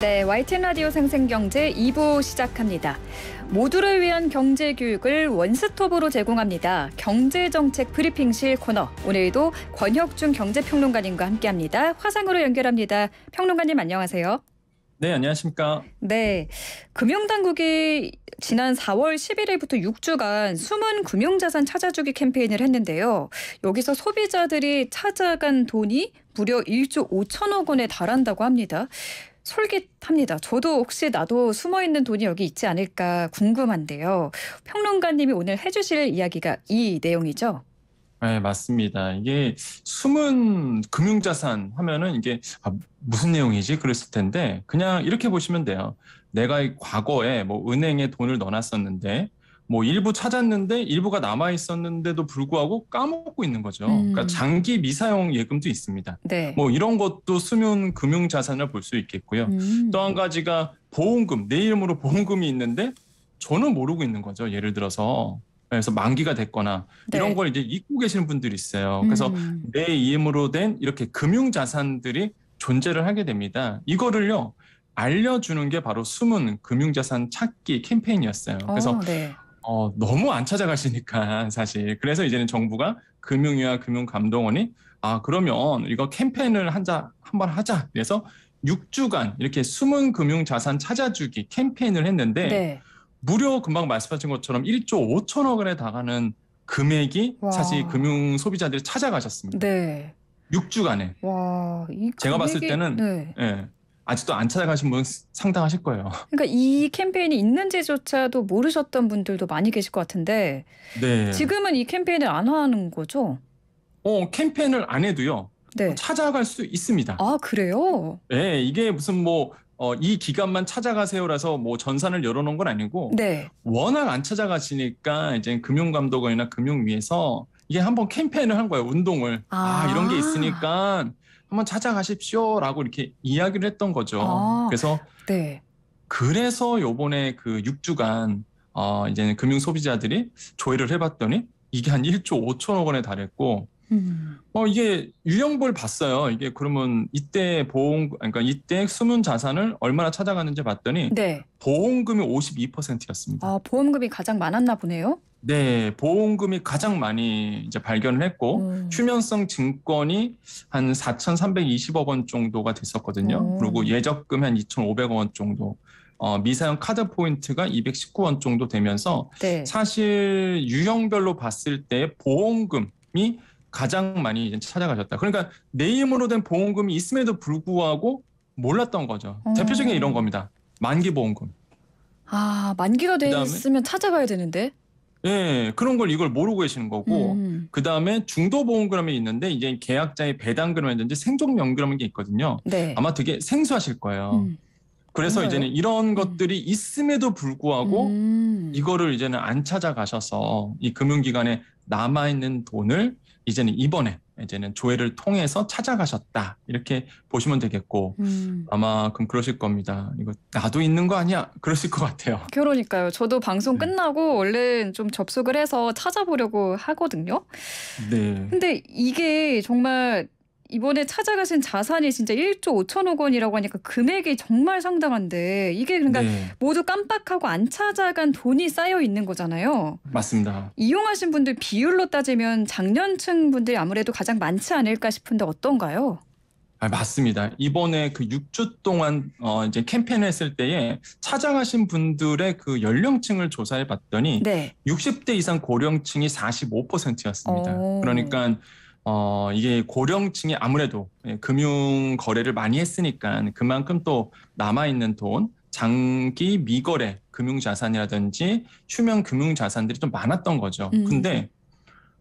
네, YTN 라디오 생생경제 2부 시작합니다. 모두를 위한 경제 교육을 원스톱으로 제공합니다. 경제정책 브리핑실 코너. 오늘도 권혁준 경제평론가님과 함께합니다. 화상으로 연결합니다. 평론가님 안녕하세요. 네, 안녕하십니까. 네, 금융당국이 지난 4월 11일부터 6주간 숨은 금융자산 찾아주기 캠페인을 했는데요. 여기서 소비자들이 찾아간 돈이 무려 1조 5천억 원에 달한다고 합니다. 솔깃합니다. 저도 혹시 나도 숨어 있는 돈이 여기 있지 않을까 궁금한데요. 평론가님이 오늘 해주실 이야기가 이 내용이죠. 네, 맞습니다. 이게 숨은 금융자산 하면은 이게 아, 무슨 내용이지? 그랬을 텐데 그냥 이렇게 보시면 돼요. 내가 과거에 뭐 은행에 돈을 넣어놨었는데 뭐 일부 찾았는데 일부가 남아 있었는데도 불구하고 까먹고 있는 거죠. 그러니까 음. 그러니까 장기 미사용 예금도 있습니다. 네. 뭐 이런 것도 수면 금융 자산을 볼 수 있겠고요. 음. 또한 가지가 보험금 내 이름으로 보험금이 있는데 저는 모르고 있는 거죠. 예를 들어서 그래서 만기가 됐거나 네. 이런 걸 이제 잊고 계시는 분들이 있어요. 그래서 음. 내 이름으로 된 이렇게 금융 자산들이 존재를 하게 됩니다. 이거를요 알려주는 게 바로 숨은 금융자산 찾기 캠페인이었어요. 어, 그래서 오, 네. 어, 너무 안 찾아가시니까 사실 그래서 이제는 정부가 금융위와 금융감독원이 아 그러면 이거 캠페인을 한자 한번 하자 그래서 6주간 이렇게 숨은 금융 자산 찾아주기 캠페인을 했는데 네. 무료 금방 말씀하신 것처럼 1조 5천억 원에 다가는 금액이 와. 사실 금융 소비자들이 찾아가셨습니다. 네. 6주간에 와, 제가 금액이... 봤을 때는 네. 예, 아직도 안 찾아가신 분 상당하실 거예요. 그러니까 이 캠페인이 있는지조차도 모르셨던 분들도 많이 계실 것 같은데 네. 지금은 이 캠페인을 안 하는 거죠? 어 캠페인을 안 해도요. 네. 찾아갈 수 있습니다. 아 그래요? 네 이게 무슨 뭐 어, 이 기간만 찾아가세요라서 뭐 전산을 열어놓은 건 아니고 네. 워낙 안 찾아가시니까 이제 금융감독원이나 금융위에서 이게 한번 캠페인을 한 거예요. 운동을. 아, 아 이런 게 있으니까 한번 찾아가십시오라고 이렇게 이야기를 했던 거죠. 아, 그래서 네. 그래서 요번에 그 6주간 어 이제 는 금융 소비자들이 조회를 해 봤더니 이게 한 1조 5천억 원에 달했고 음. 어 이게 유형별 봤어요. 이게 그러면 이때 보험 그러니까 이때 숨은 자산을 얼마나 찾아가는지 봤더니 네. 보험금이 52%였습니다. 아, 보험금이 가장 많았나 보네요. 네, 보험금이 가장 많이 이제 발견을 했고 음. 휴면성 증권이 한 4,320억 원 정도가 됐었거든요. 음. 그리고 예적금 이한 2,500억 원 정도. 어, 미사용 카드 포인트가 219원 정도 되면서 네. 사실 유형별로 봤을 때 보험금이 가장 많이 이제 찾아가셨다. 그러니까 내 이름으로 된 보험금이 있음에도 불구하고 몰랐던 거죠. 음. 대표적인 이런 겁니다. 만기 보험금. 아 만기가 됐으면 찾아가야 되는데. 예, 그런 걸 이걸 모르고 계시는 거고, 음. 그 다음에 중도보험금이 있는데, 이제 계약자의 배당금이라든지 생존연금이게 있거든요. 네. 아마 되게 생소하실 거예요. 음. 그래서 맞아요. 이제는 이런 음. 것들이 있음에도 불구하고, 음. 이거를 이제는 안 찾아가셔서, 이 금융기관에 남아있는 돈을 이제는 이번에 이제는 조회를 통해서 찾아가셨다 이렇게 보시면 되겠고 음. 아마 그럼 그러실 겁니다. 이거 나도 있는 거 아니야? 그러실 것 같아요. 그러니까요. 저도 방송 네. 끝나고 얼른 좀 접속을 해서 찾아보려고 하거든요. 네. 근데 이게 정말 이번에 찾아가신 자산이 진짜 1조 5천억 원이라고 하니까 금액이 정말 상당한데 이게 그러니까 네. 모두 깜빡하고 안 찾아간 돈이 쌓여 있는 거잖아요. 맞습니다. 이용하신 분들 비율로 따지면 장년층 분들이 아무래도 가장 많지 않을까 싶은데 어떤가요? 아, 맞습니다. 이번에 그 6주 동안 어, 이제 캠페인 했을 때에 찾아가신 분들의 그 연령층을 조사해 봤더니 네. 60대 이상 고령층이 45%였습니다. 오. 그러니까 어, 이게 고령층이 아무래도 예, 금융 거래를 많이 했으니까 그만큼 또 남아있는 돈, 장기 미거래 금융 자산이라든지 휴면 금융 자산들이 좀 많았던 거죠. 음. 근데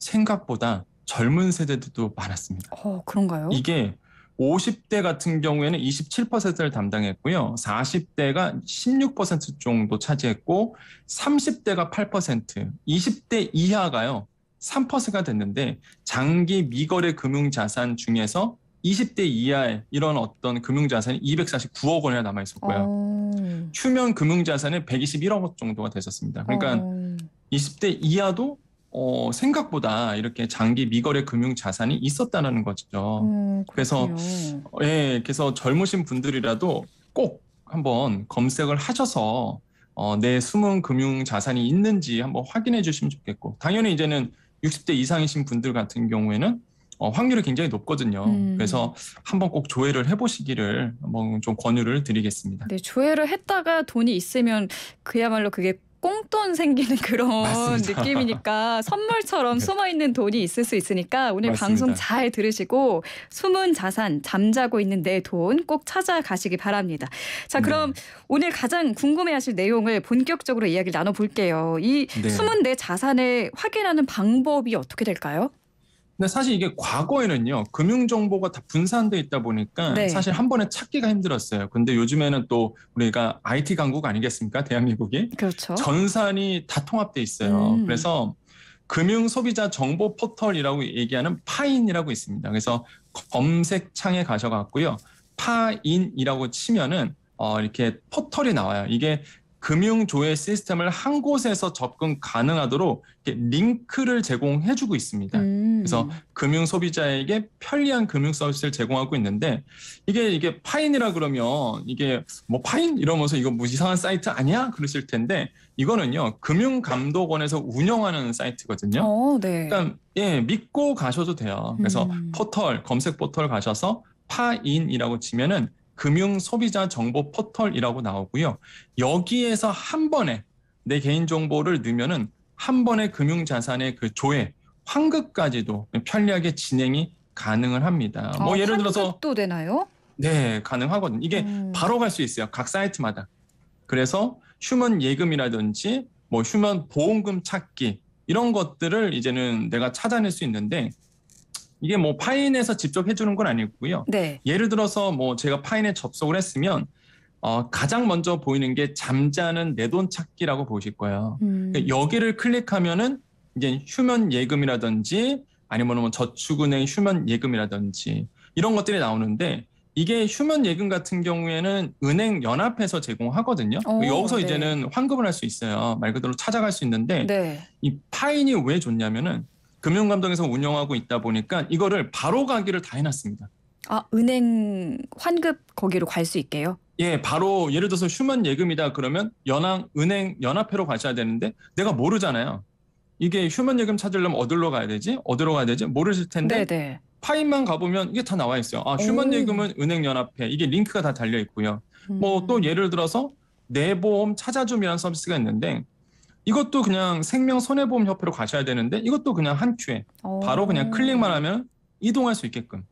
생각보다 젊은 세대들도 많았습니다. 어, 그런가요? 이게 50대 같은 경우에는 27%를 담당했고요. 40대가 16% 정도 차지했고 30대가 8%, 20대 이하가요. 3%가 됐는데 장기 미거래 금융자산 중에서 20대 이하의 이런 어떤 금융자산이 249억 원이나 남아 있었고요. 어... 추면 금융자산은 121억 원 정도가 됐었습니다. 그러니까 어... 20대 이하도 어, 생각보다 이렇게 장기 미거래 금융 자산이 있었다는 거죠. 음, 그래서 예, 그래서 젊으신 분들이라도 꼭 한번 검색을 하셔서 어, 내 숨은 금융 자산이 있는지 한번 확인해 주시면 좋겠고 당연히 이제는 60대 이상이신 분들 같은 경우에는 어, 확률이 굉장히 높거든요. 음. 그래서 한번 꼭 조회를 해보시기를 한번 뭐 좀 권유를 드리겠습니다. 네, 조회를 했다가 돈이 있으면 그야말로 그게 꽁돈 생기는 그런 맞습니다. 느낌이니까 선물처럼 네. 숨어 있는 돈이 있을 수 있으니까 오늘 맞습니다. 방송 잘 들으시고 숨은 자산, 잠자고 있는 내 돈 꼭 찾아가시기 바랍니다. 자, 네. 그럼 네. 오늘 가장 궁금해하실 내용을 본격적으로 이야기를 나눠볼게요. 이 네. 숨은 내 자산을 확인하는 방법이 어떻게 될까요? 근데 사실 이게 과거에는요 금융 정보가 다 분산돼 있다 보니까 네. 사실 한 번에 찾기가 힘들었어요. 근데 요즘에는 또 우리가 IT 강국 아니겠습니까? 대한민국이 그렇죠. 전산이 다 통합돼 있어요. 음. 그래서 금융 소비자 정보 포털이라고 얘기하는 파인이라고 있습니다. 그래서 검색창에 가셔갖고요 파인이라고 치면은 어, 이렇게 포털이 나와요. 이게 금융조회 시스템을 한 곳에서 접근 가능하도록 링크를 제공해주고 있습니다. 음. 그래서 금융 소비자에게 편리한 금융 서비스를 제공하고 있는데 이게 이게 파인이라 그러면 이게 뭐 파인 이러면서 이거 뭐 이상한 사이트 아니야 그러실 텐데 이거는요 금융감독원에서 운영하는 사이트거든요. 어, 네. 그러니까 예 믿고 가셔도 돼요. 그래서 음. 포털 검색 포털 가셔서 파인이라고 치면은 금융 소비자 정보 포털이라고 나오고요. 여기에서 한 번에 내 개인 정보를 넣으면은 한 번에 금융 자산의 그 조회 환급까지도 편리하게 진행이 가능을 합니다. 아, 뭐 예를 들어서 또 되나요? 네, 가능하거든요. 이게 음. 바로 갈 수 있어요. 각 사이트마다. 그래서 휴먼 예금이라든지 뭐 휴먼 보험금 찾기 이런 것들을 이제는 내가 찾아낼 수 있는데 이게 뭐 파인에서 직접 해주는 건 아니고요. 네. 예를 들어서 뭐 제가 파인에 접속을 했으면 어, 가장 먼저 보이는 게 잠자는 내 돈 찾기라고 보실 거예요. 음. 그러니까 여기를 클릭하면은 이제 휴면 예금이라든지 아니면 뭐 저축은행 휴면 예금이라든지 이런 것들이 나오는데 이게 휴면 예금 같은 경우에는 은행 연합해서 제공하거든요. 오, 여기서 네. 이제는 환급을 할 수 있어요. 말 그대로 찾아갈 수 있는데 네. 이 파인이 왜 좋냐면은 금융감독에서 운영하고 있다 보니까 이거를 바로 가기를 다 해놨습니다. 아, 은행 환급 거기로 갈 수 있게요? 예, 바로 예를 들어서 휴먼 예금이다 그러면 연항 은행 연합회로 가셔야 되는데 내가 모르잖아요. 이게 휴먼 예금 찾으려면 어디로 가야 되지? 어디로 가야 되지? 모르실 텐데 네네. 파인만 가보면 이게 다 나와 있어요. 아, 휴먼 오. 예금은 은행 연합회 이게 링크가 다 달려 있고요. 뭐 음. 뭐또 예를 들어서 내 보험 찾아줌이라는 서비스가 있는데 이것도 그냥 생명 손해보험 협회로 가셔야 되는데 이것도 그냥 한 큐에 어. 바로 그냥 클릭만 하면 이동할 수 있게끔.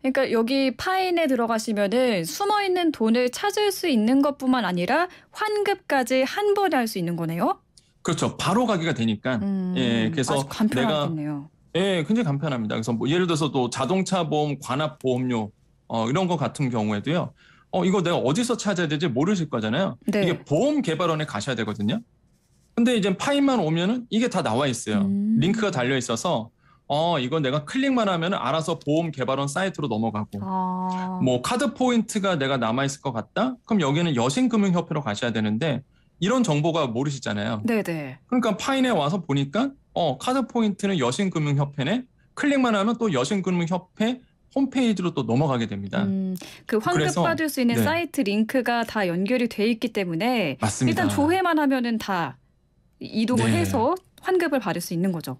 그러니까 여기 파인에 들어가시면은 숨어 있는 돈을 찾을 수 있는 것뿐만 아니라 환급까지 한 번에 할 수 있는 거네요. 그렇죠. 바로 가기가 되니까. 음, 예, 아, 그래서 내가 예, 굉장히 간편합니다. 그래서 뭐 예를 들어서 또 자동차 보험, 관합 보험료 어, 이런 것 같은 경우에도요. 어, 이거 내가 어디서 찾아야 되지 모르실 거잖아요. 네. 이게 보험 개발원에 가셔야 되거든요. 근데 이제 파일만 오면은 이게 다 나와 있어요. 음. 링크가 달려 있어서 어, 이건 내가 클릭만 하면 알아서 보험 개발원 사이트로 넘어가고, 아... 뭐, 카드 포인트가 내가 남아있을 것 같다? 그럼 여기는 여신금융협회로 가셔야 되는데, 이런 정보가 모르시잖아요. 네네. 네. 그러니까 파인에 와서 보니까, 어, 카드 포인트는 여신금융협회네? 클릭만 하면 또 여신금융협회 홈페이지로 또 넘어가게 됩니다. 음, 그 환급받을 수 있는 네. 사이트 링크가 다 연결이 돼 있기 때문에 맞습니다. 일단 조회만 하면은 다 이동을 네. 해서 환급을 받을 수 있는 거죠.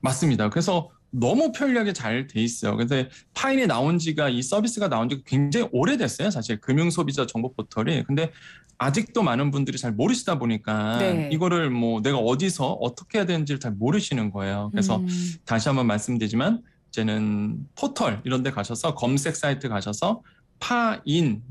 맞습니다. 그래서 너무 편리하게 잘 돼 있어요. 근데 파인이 나온 지가 이 서비스가 나온 지가 굉장히 오래됐어요. 사실 금융 소비자 정보 포털이. 근데 아직도 많은 분들이 잘 모르시다 보니까 네. 이거를 뭐 내가 어디서 어떻게 해야 되는지를 잘 모르시는 거예요. 그래서 음. 다시 한번 말씀드리지만 이제는 포털 이런 데 가셔서 검색 사이트 가셔서 파인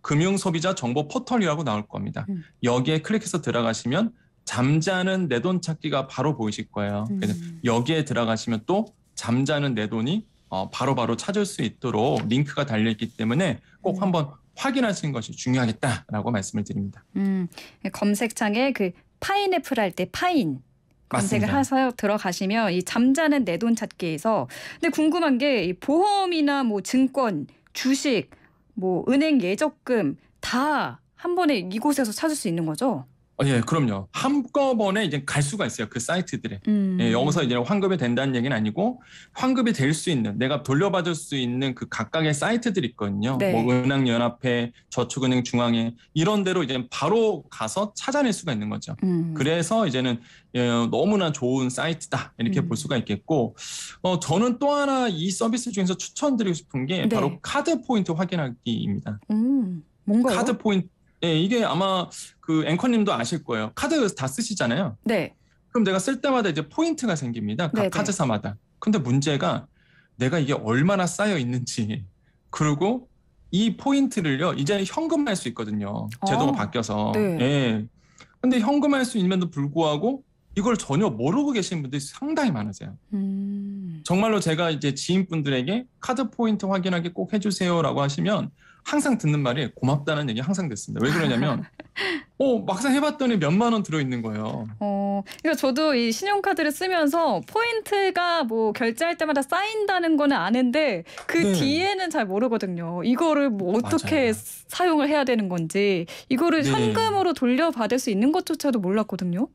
금융 소비자 정보 포털이라고 나올 겁니다. 음. 여기에 클릭해서 들어가시면 잠자는 내 돈 찾기가 바로 보이실 거예요. 음. 그래서 여기에 들어가시면 또 잠자는 내 돈이 어, 바로바로 찾을 수 있도록 링크가 달려있기 때문에 꼭 음. 한번 확인하시는 것이 중요하겠다라고 말씀을 드립니다. 음, 검색창에 그 파인애플 할 때 파인 검색을 맞습니다. 해서 들어가시면 이 잠자는 내 돈 찾기에서 근데 궁금한 게 보험이나 뭐 증권, 주식, 뭐 은행 예적금 다 한 번에 이곳에서 찾을 수 있는 거죠? 어, 예, 그럼요. 한꺼번에 이제 갈 수가 있어요. 그 사이트들에. 음. 예, 여기서 이제 환급이 된다는 얘기는 아니고 환급이 될 수 있는 내가 돌려받을 수 있는 그 각각의 사이트들이 있거든요. 네. 뭐 은행연합회, 저축은행 중앙회 이런 데로 이제 바로 가서 찾아낼 수가 있는 거죠. 음. 그래서 이제는 예, 너무나 좋은 사이트다 이렇게 음. 볼 수가 있겠고 어, 저는 또 하나 이 서비스 중에서 추천드리고 싶은 게 네. 바로 카드 포인트 확인하기입니다. 음, 뭔가요? 카드 포인트 예, 이게 아마 그 앵커님도 아실 거예요. 카드 다 쓰시잖아요. 네. 그럼 내가 쓸 때마다 이제 포인트가 생깁니다. 각 네네. 카드사마다. 근데 문제가 내가 이게 얼마나 쌓여 있는지 그리고 이 포인트를요 이제는 현금할 수 있거든요. 제도가 아, 바뀌어서. 네. 예. 근데 현금할 수 있는데도 불구하고 이걸 전혀 모르고 계신 분들이 상당히 많으세요. 음. 정말로 제가 이제 지인분들에게 카드 포인트 확인하게 꼭 해주세요라고 하시면 항상 듣는 말이 고맙다는 얘기 항상 듣습니다. 왜 그러냐면 어, 막상 해봤더니 몇만 원 들어있는 거예요. 어, 그러니까 저도 이 신용카드를 쓰면서 포인트가 뭐 결제할 때마다 쌓인다는 거는 아는데 그 네. 뒤에는 잘 모르거든요. 이거를 뭐 어떻게 맞아요. 사용을 해야 되는 건지 이거를 네. 현금으로 돌려받을 수 있는 것조차도 몰랐거든요.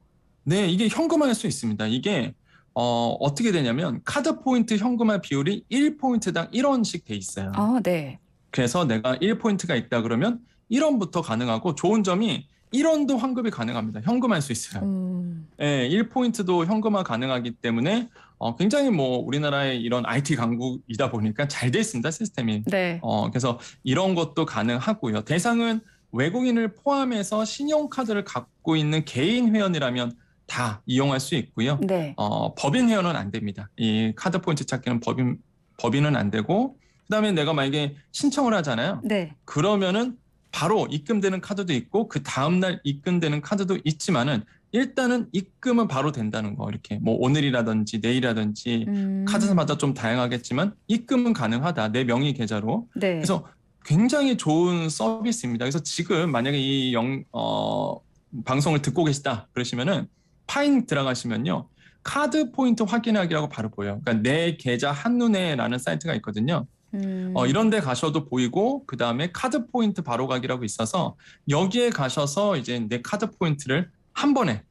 네, 이게 현금화할 수 있습니다. 이게 어, 어떻게 되냐면 카드 포인트 현금화 비율이 1포인트당 1원씩 돼 있어요. 아, 네. 그래서 내가 1포인트가 있다 그러면 1원부터 가능하고 좋은 점이 1원도 환급이 가능합니다. 현금할 수 있어요. 음. 예, 1포인트도 현금화 가능하기 때문에 어, 굉장히 뭐 우리나라의 이런 IT 강국이다 보니까 잘 돼 있습니다. 시스템이. 네. 어, 그래서 이런 것도 가능하고요. 대상은 외국인을 포함해서 신용카드를 갖고 있는 개인 회원이라면 다 이용할 수 있고요. 네. 어, 법인 회원은 안 됩니다. 이 카드 포인트 찾기는 법인 법인은 안 되고 그다음에 내가 만약에 신청을 하잖아요. 네. 그러면은 바로 입금되는 카드도 있고 그 다음 날 입금되는 카드도 있지만은 일단은 입금은 바로 된다는 거 이렇게 뭐 오늘이라든지 내일이라든지 음. 카드사마다 좀 다양하겠지만 입금은 가능하다 내 명의 계좌로 네. 그래서 굉장히 좋은 서비스입니다 그래서 지금 만약에 이 영어 방송을 듣고 계시다 그러시면은 파인 들어가시면요 카드 포인트 확인하기라고 바로 보여요 그러니까 내 계좌 한눈에라는 사이트가 있거든요 음. 어, 이런 데 가셔도 보이고 그 다음에 카드 포인트 바로 가기라고 있어서 여기에 가셔서 이제 내 카드 포인트를 한 번에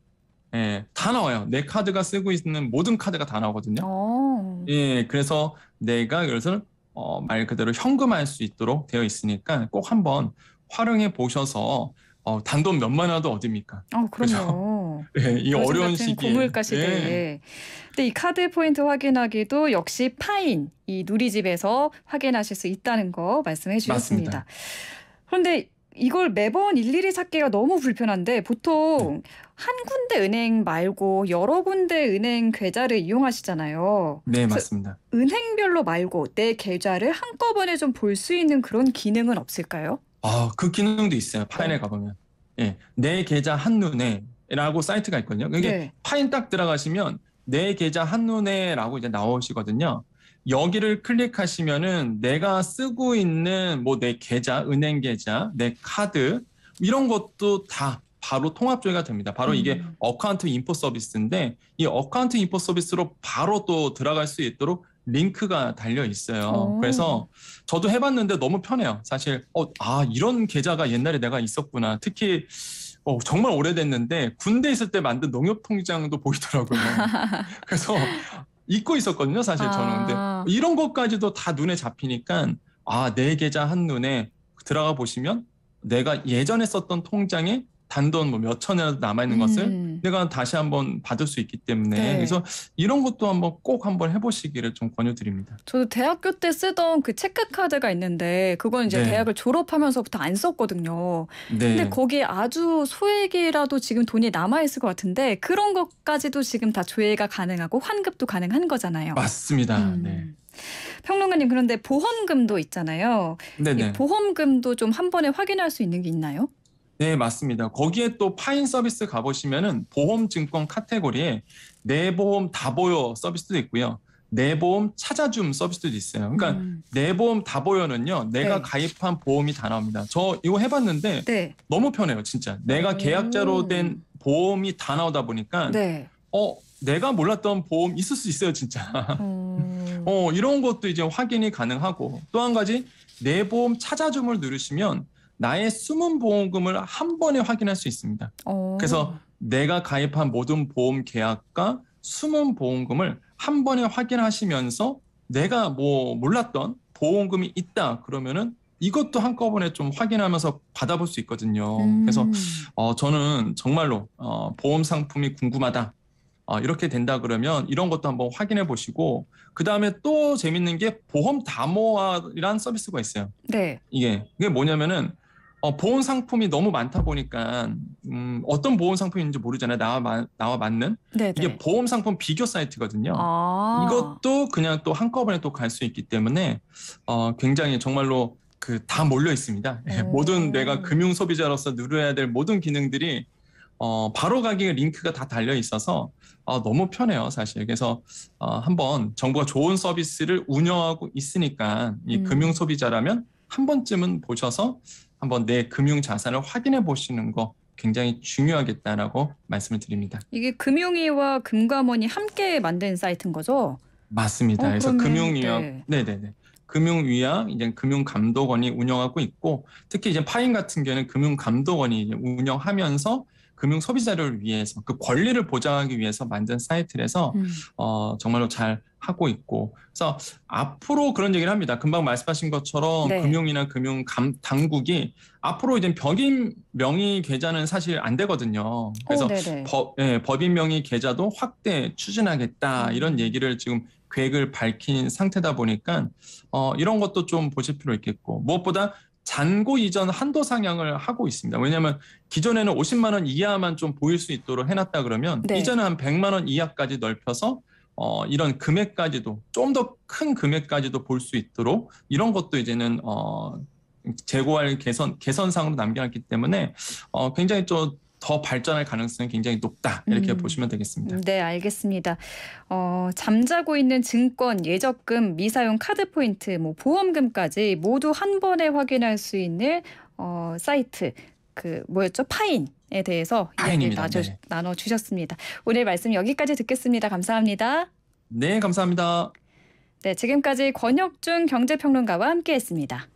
예, 다 나와요. 내 카드가 쓰고 있는 모든 카드가 다 나오거든요. 오. 어. 예, 그래서 내가 그것을 어, 말 그대로 현금화할 수 있도록 되어 있으니까 꼭 한번 활용해 보셔서 어, 단돈 몇만 원도 어딥니까? 어, 아, 그럼죠 예, 이 어려운 시기에 고물가 시대에. 예. 근데 이 카드 포인트 확인하기도 역시 파인 이 누리집에서 확인하실 수 있다는 거 말씀해 주셨습니다. 맞습니다. 그런데 이걸 매번 일일이 찾기가 너무 불편한데 보통 네. 한 군데 은행 말고 여러 군데 은행 계좌를 이용하시잖아요. 네, 맞습니다. 은행별로 말고 내 계좌를 한꺼번에 좀 볼 수 있는 그런 기능은 없을까요? 아, 그 기능도 있어요. 파인에 어. 가보면. 예, 내 계좌 한눈에 라고 사이트가 있거든요. 그게 네. 파인 딱 들어가시면 내 계좌 한눈에라고 이제 나오시거든요. 여기를 클릭하시면은 내가 쓰고 있는 뭐 내 계좌, 은행 계좌, 내 카드 이런 것도 다 바로 통합 조회가 됩니다. 바로 이게 음. 어카운트 인포 서비스인데 이 어카운트 인포 서비스로 바로 또 들어갈 수 있도록 링크가 달려 있어요. 오. 그래서 저도 해봤는데 너무 편해요. 사실 어, 아 이런 계좌가 옛날에 내가 있었구나. 특히 어, 정말 오래됐는데 군대 있을 때 만든 농협 통장도 보이더라고요. 그래서 잊고 있었거든요, 사실 저는. 아. 근데 이런 것까지도 다 눈에 잡히니까 아, 내 네 계좌 한눈에 들어가 보시면 내가 예전에 썼던 통장에 단돈 뭐 몇천원 남아있는 음. 것을 음. 내가 다시 한번 받을 수 있기 때문에 네. 그래서 이런 것도 한번 꼭 한번 해보시기를 좀 권유드립니다. 저도 대학교 때 쓰던 그 체크카드가 있는데 그건 이제 네. 대학을 졸업하면서부터 안 썼거든요. 네. 근데 거기에 아주 소액이라도 지금 돈이 남아있을 것 같은데 그런 것까지도 지금 다 조회가 가능하고 환급도 가능한 거잖아요. 맞습니다. 음. 네. 평론가님 그런데 보험금도 있잖아요. 네네. 보험금도 좀 한 번에 확인할 수 있는 게 있나요? 네, 맞습니다. 거기에 또 파인 서비스 가보시면은 보험증권 카테고리에 내 보험 다보여 서비스도 있고요. 내 보험 찾아줌 서비스도 있어요. 그러니까 음. 내 보험 다보여는요. 내가 네. 가입한 보험이 다 나옵니다. 저 이거 해봤는데 네. 너무 편해요, 진짜. 내가 계약자로 음. 된 보험이 다 나오다 보니까 네. 어 내가 몰랐던 보험 있을 수 있어요, 진짜. 음. 어 이런 것도 이제 확인이 가능하고 또 한 가지 내 보험 찾아줌을 누르시면 나의 숨은 보험금을 한 번에 확인할 수 있습니다. 오. 그래서 내가 가입한 모든 보험 계약과 숨은 보험금을 한 번에 확인하시면서 내가 뭐 몰랐던 보험금이 있다 그러면은 이것도 한꺼번에 좀 확인하면서 받아볼 수 있거든요. 음. 그래서 어, 저는 정말로 어, 보험 상품이 궁금하다. 어, 이렇게 된다 그러면 이런 것도 한번 확인해 보시고 그 다음에 또 재밌는 게 보험 다모아란 서비스가 있어요. 네. 이게 이게 뭐냐면은 어, 보험 상품이 너무 많다 보니까 음, 어떤 보험 상품인지 모르잖아요. 나와 마, 나와 맞는 네네. 이게 네. 보험 상품 비교 사이트거든요. 아~ 이것도 그냥 또 한꺼번에 또 갈 수 있기 때문에 어, 굉장히 정말로 그 다 몰려 있습니다. 예, 모든 내가 금융 소비자로서 누려야 될 모든 기능들이 어, 바로 가기 링크가 다 달려 있어서 어, 너무 편해요, 사실. 그래서 어, 한번 정부가 좋은 서비스를 운영하고 있으니까 이 음. 금융 소비자라면 한 번쯤은 보셔서 한번 내 금융 자산을 확인해 보시는 거 굉장히 중요하겠다라고 말씀을 드립니다. 이게 금융위와 금감원이 함께 만든 사이트인 거죠? 맞습니다. 어, 그래서 금융위와 네, 네, 네. 금융위와 이제 금융감독원이 운영하고 있고 특히 이제 파인 같은 경우는 금융감독원이 운영하면서 금융 소비자를 위해서 그 권리를 보장하기 위해서 만든 사이트라서 음. 어, 정말로 잘 하고 있고 그래서 앞으로 그런 얘기를 합니다. 금방 말씀하신 것처럼 네. 금융이나 금융 당국이 앞으로 이제 법인 명의 계좌는 사실 안 되거든요. 그래서 오, 법, 예, 법인 명의 계좌도 확대 추진하겠다 음. 이런 얘기를 지금 계획을 밝힌 상태다 보니까 어, 이런 것도 좀 보실 필요 있겠고 무엇보다 잔고 이전 한도 상향을 하고 있습니다. 왜냐하면 기존에는 50만 원 이하만 좀 보일 수 있도록 해놨다 그러면 네. 이제는 한 100만 원 이하까지 넓혀서 어, 이런 금액까지도 좀 더 큰 금액까지도 볼 수 있도록 이런 것도 이제는 어, 재고할 개선 개선상으로 남겨놨기 때문에 어, 굉장히 좀더 발전할 가능성이 굉장히 높다 이렇게 음. 보시면 되겠습니다. 네, 알겠습니다. 어, 잠자고 있는 증권, 예적금, 미사용 카드 포인트, 뭐 보험금까지 모두 한 번에 확인할 수 있는 어, 사이트 그 뭐였죠? 파인에 대해서 파인입니다. 나눠, 네. 나눠 주셨습니다. 오늘 말씀 여기까지 듣겠습니다. 감사합니다. 네, 감사합니다. 네, 지금까지 권혁준 경제평론가와 함께했습니다.